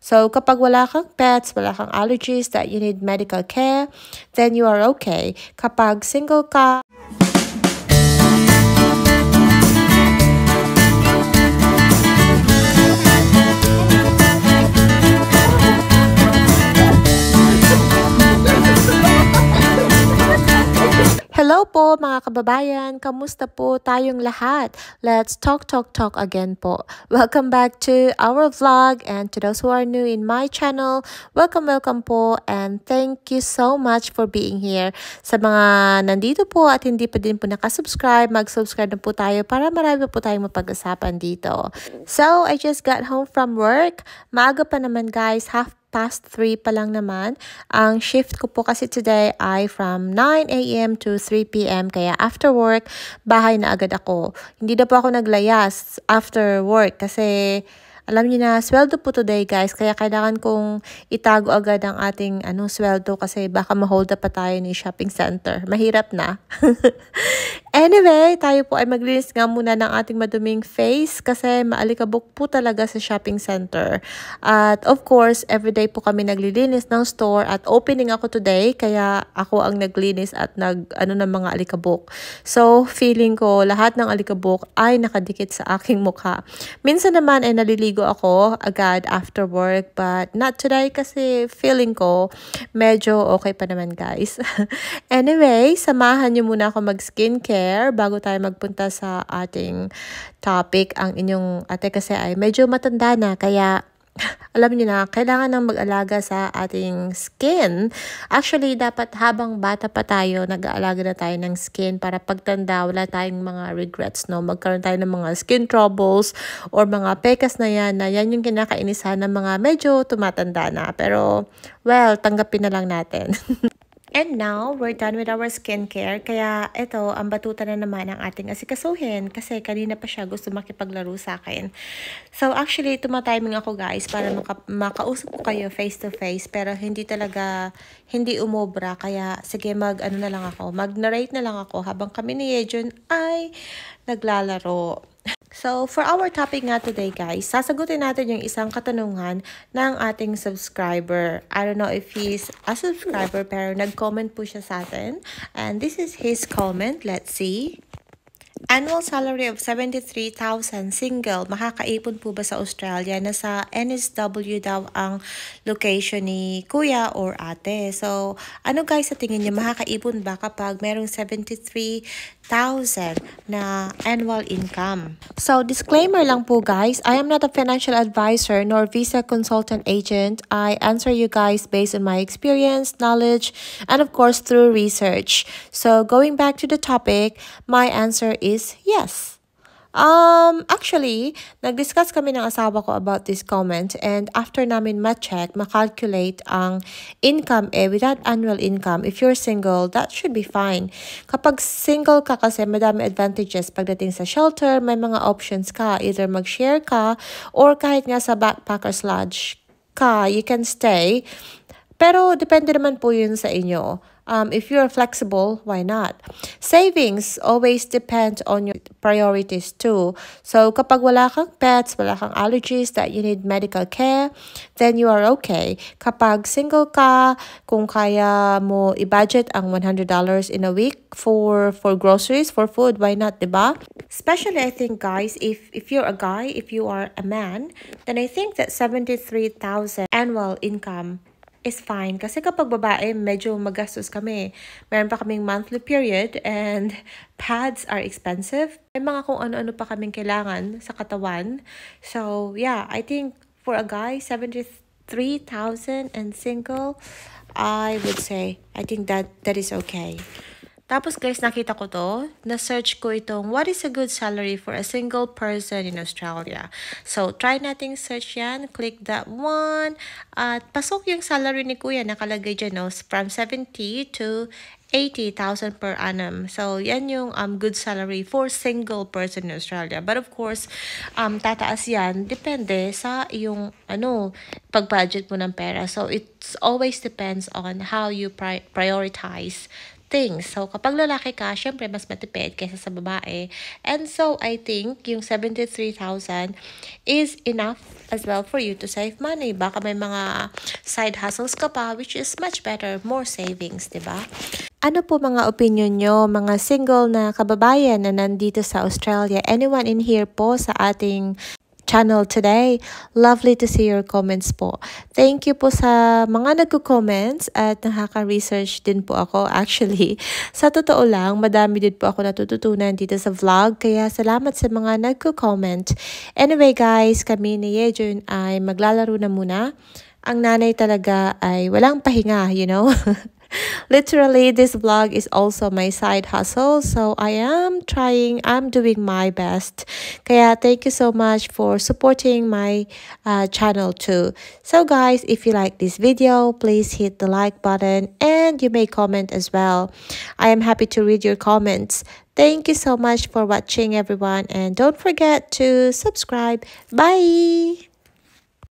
So kapag wala kang pets, wala kang allergies that you need medical care, then you are okay. Kapag single ka, po mga kababayan, kamusta po tayong lahat? Let's talk talk talk again po. Welcome back to our vlog and to those who are new in my channel, welcome welcome po and thank you so much for being here. Sa mga nandito po at hindi pa din po nakasubscribe, mag-subscribe na po tayo para marami po tayong mapag-usapan dito. So, I just got home from work. Maaga pa naman guys, half past 3 pa lang naman. Ang shift ko po kasi today ay from 9am to 3pm. Kaya after work, bahay na agad ako. Hindi na po ako naglayas after work kasi alam niyo na, sweldo po today guys. Kaya kailangan kong itago agad ang ating ano, sweldo kasi baka ma-hold up pa tayo ni shopping center. Mahirap na. Anyway, tayo po ay maglinis nga muna ng ating maduming face kasi maalikabok po talaga sa shopping center. At of course, everyday po kami naglilinis ng store at opening ako today kaya ako ang naglinis at nag ano ng mga alikabok. So, feeling ko lahat ng alikabok ay nakadikit sa aking mukha. Minsan naman ay naliligo ako agad after work but not today kasi feeling ko medyo okay pa naman guys. anyway, samahan niyo muna ako mag-skincare share bago tayo magpunta sa ating topic ang inyong ate kasi ay medyo matanda na kaya alam niyo na, kailangan ng mag-alaga sa ating skin. Actually, dapat habang bata pa tayo, nag-aalaga na tayo ng skin para pagtanda, wala tayong mga regrets, no? Magkaroon tayo ng mga skin troubles or mga pekas na yan, na yan yung kinakainisan ng mga medyo tumatanda na. Pero, well, tanggapin na lang natin. And now, we're done with our skincare. Kaya ito, ang batuta na naman ang ating asikasuhin kasi kanina pa siya gusto makipaglaro sa akin. So actually, tumatiming ako guys para maka makausap ko kayo face to face pero hindi talaga, hindi umobra. Kaya sige, mag ano na lang ako, mag-narrate na lang ako habang kami ni Yejun ay naglalaro. So, for our topic nga today guys, sasagutin natin yung isang katanungan ng ating subscriber. I don't know if he's a subscriber pero nag-comment po siya sa atin. And this is his comment. Let's see. Annual salary of 73,000 single. Makakaipon po ba sa Australia? na sa NSW daw ang location ni kuya or ate. So, ano guys sa tingin niyo? Makakaipon ba kapag merong 73,000 na annual income? So, disclaimer lang po guys. I am not a financial advisor nor visa consultant agent. I answer you guys based on my experience, knowledge, and of course through research. So, going back to the topic, my answer is is yes. Um, actually, nag-discuss kami ng asawa ko about this comment and after namin ma-check, ma-calculate ang income eh, without annual income, if you're single, that should be fine. Kapag single ka kasi, madami advantages pagdating sa shelter, may mga options ka, either mag-share ka or kahit nga sa backpacker's lodge ka, you can stay. Pero depende naman po yun sa inyo. um, if you're flexible, why not? Savings always depend on your priorities too. So kapag wala kang pets, wala kang allergies that you need medical care, then you are okay. Kapag single ka, kung kaya mo i-budget ang $100 in a week for for groceries, for food, why not, 'di ba? Especially I think guys, if if you're a guy, if you are a man, then I think that 73,000 annual income is fine. Kasi kapag babae, medyo magastos kami. Meron pa kaming monthly period and pads are expensive. May mga kung ano-ano pa kaming kailangan sa katawan. So, yeah, I think for a guy, 73,000 and single, I would say, I think that that is okay. Tapos guys, nakita ko to. Na-search ko itong what is a good salary for a single person in Australia. So, try nating search yan. Click that one. At pasok yung salary ni Kuya. Nakalagay dyan, no? From 70 to 80,000 per annum. So, yan yung um, good salary for single person in Australia. But of course, um, tataas yan depende sa yung ano, pag-budget mo ng pera. So, it's always depends on how you pri prioritize things. So, kapag lalaki ka, syempre mas matipid kaysa sa babae. And so, I think yung 73,000 is enough as well for you to save money. Baka may mga side hustles ka pa, which is much better, more savings, ba diba? Ano po mga opinion nyo, mga single na kababayan na nandito sa Australia? Anyone in here po sa ating channel today. Lovely to see your comments po. Thank you po sa mga nagko-comments at nakaka-research din po ako actually. Sa totoo lang, madami din po ako natututunan dito sa vlog kaya salamat sa mga nagko-comment. Anyway guys, kami ni Yejun ay maglalaro na muna ang nanay talaga ay walang pahinga, you know? Literally, this vlog is also my side hustle, so I am trying, I'm doing my best. Kaya thank you so much for supporting my uh, channel too. So guys, if you like this video, please hit the like button and you may comment as well. I am happy to read your comments. Thank you so much for watching everyone and don't forget to subscribe. Bye!